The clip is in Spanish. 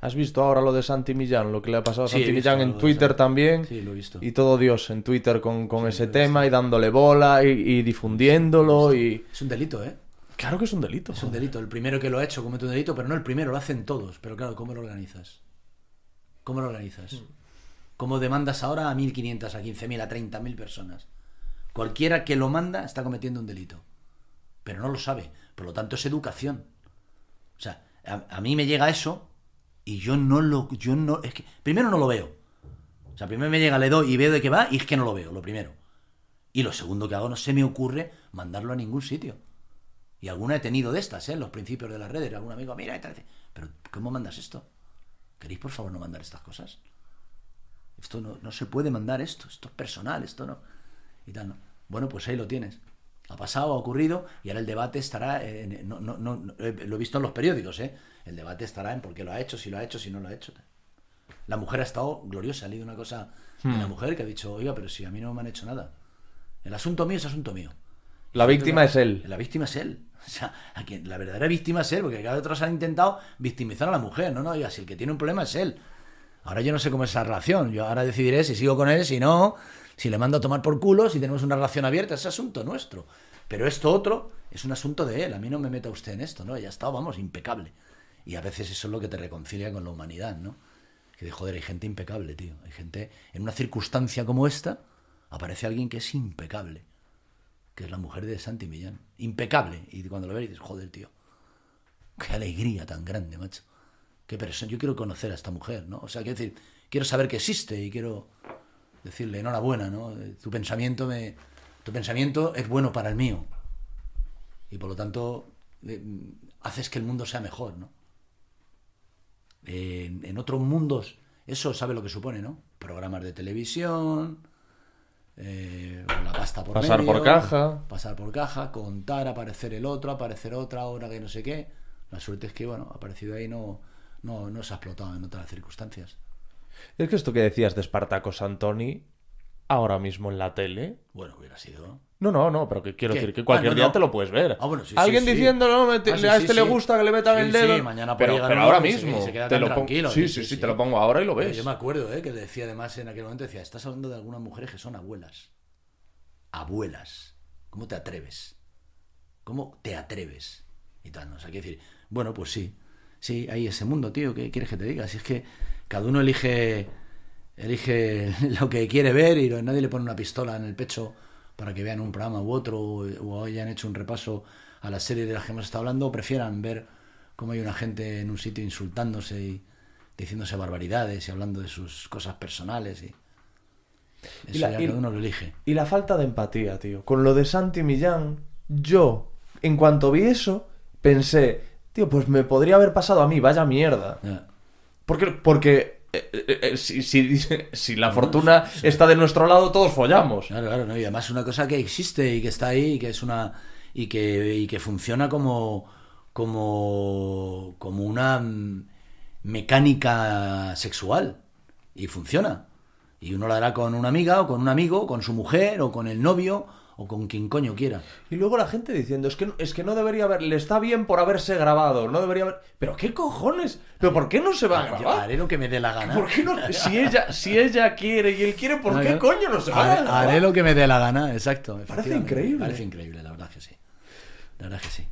¿Has visto ahora lo de Santi Millán? Lo que le ha pasado a Santi Millán en Twitter también. Sí, lo he visto. Y todo Dios en Twitter con, ese tema y dándole bola y, difundiéndolo. y... Es un delito, ¿eh? Claro que es un delito. Es un delito. El primero que lo ha hecho comete un delito, pero no el primero, lo hacen todos. Pero claro, ¿cómo lo organizas? ¿Cómo lo organizas? Mm. ¿Cómo demandas ahora a 1.500, a 15.000, a 30.000 personas? Cualquiera que lo manda está cometiendo un delito, pero no lo sabe. Por lo tanto, es educación. O sea, a mí me llega eso y yo no lo. Yo no, es que, primero no lo veo. O sea, primero me llega, le doy y veo de qué va y es que no lo veo, lo primero. Y lo segundo que hago, no se me ocurre mandarlo a ningún sitio. Y alguna he tenido de estas, En ¿eh? los principios de las redes. Algún amigo, mira, pero ¿cómo mandas esto? ¿Queréis por favor no mandar estas cosas? Esto no, se puede mandar esto, esto es personal, esto no. Y tal, no. Bueno, pues ahí lo tienes ha pasado, ha ocurrido, y ahora el debate estará, en, no, no, eh, lo he visto en los periódicos, ¿eh? el debate estará en por qué lo ha hecho, si lo ha hecho, si no lo ha hecho. La mujer ha estado gloriosa, ha leído una cosa de la hmm. mujer que ha dicho, oiga, pero si a mí no me han hecho nada. El asunto mío es asunto mío. La víctima es él. La víctima es él. O sea, la verdadera víctima es él, porque cada otros han intentado victimizar a la mujer. No, no, oiga, si el que tiene un problema es él. Ahora yo no sé cómo es esa relación. Yo ahora decidiré si sigo con él, si no, si le mando a tomar por culo, si tenemos una relación abierta. Es asunto nuestro. Pero esto otro es un asunto de él. A mí no me meta usted en esto, ¿no? Ya está, vamos, impecable. Y a veces eso es lo que te reconcilia con la humanidad, ¿no? Que de joder, hay gente impecable, tío. Hay gente. En una circunstancia como esta, aparece alguien que es impecable. Que es la mujer de Santi Millán. Impecable. Y cuando lo ves dices, joder, tío. Qué alegría tan grande, macho yo quiero conocer a esta mujer, ¿no? O sea, quiero decir, quiero saber que existe y quiero decirle enhorabuena, ¿no? Eh, tu pensamiento me tu pensamiento es bueno para el mío. Y por lo tanto eh, haces que el mundo sea mejor, ¿no? en otros mundos eso sabe lo que supone, ¿no? Programas de televisión, eh, la pasta por pasar por caja, pasar por caja, contar, aparecer el otro, aparecer otra hora que no sé qué. La suerte es que bueno, aparecido ahí no no, no se ha explotado en otras circunstancias. Es que esto que decías de Espartaco Santoni, ahora mismo en la tele. Bueno, hubiera sido. No, no, no, pero quiero decir que cualquier ah, día te lo puedes ver. Ah, Alguien diciendo, no, ah, a este le gusta que le metan el dedo. Sí, mañana pero, ahora mismo. te lo tranquilo. Sí, sí, sí, te lo pongo ahora y lo ves. yo me acuerdo eh, que decía además en aquel momento, decía, estás hablando de algunas mujeres que son abuelas. Abuelas. ¿Cómo te atreves? ¿Cómo te atreves? Y tal, no o que decir. Bueno, pues sí. Sí, hay ese mundo, tío. ¿Qué quieres que te diga? Si es que cada uno elige, elige lo que quiere ver y nadie le pone una pistola en el pecho para que vean un programa u otro o hayan hecho un repaso a la serie de las que hemos estado hablando o prefieran ver cómo hay una gente en un sitio insultándose y diciéndose barbaridades y hablando de sus cosas personales y... Eso ya cada uno lo elige. Y la falta de empatía, tío. Con lo de Santi Millán, yo, en cuanto vi eso, pensé, pues me podría haber pasado a mí, vaya mierda. Porque, eh, eh, eh, si, la fortuna está de nuestro lado, todos follamos. Claro, claro, no, y además es una cosa que existe y que está ahí y que es una. y que, y que funciona como. como. como una mm, mecánica sexual. Y funciona. Y uno la hará con una amiga o con un amigo, con su mujer o con el novio o con quien coño quiera. Y luego la gente diciendo, es que, es que no debería haber, le está bien por haberse grabado, no debería haber... Pero qué cojones, pero ¿por qué no se va a grabar? haré lo que me dé la gana. Si ella, si ella quiere y él quiere, ¿por qué coño no se va a grabar? Haré lo que me dé la gana, exacto. Parece increíble. Parece increíble, la verdad que sí. La verdad que sí.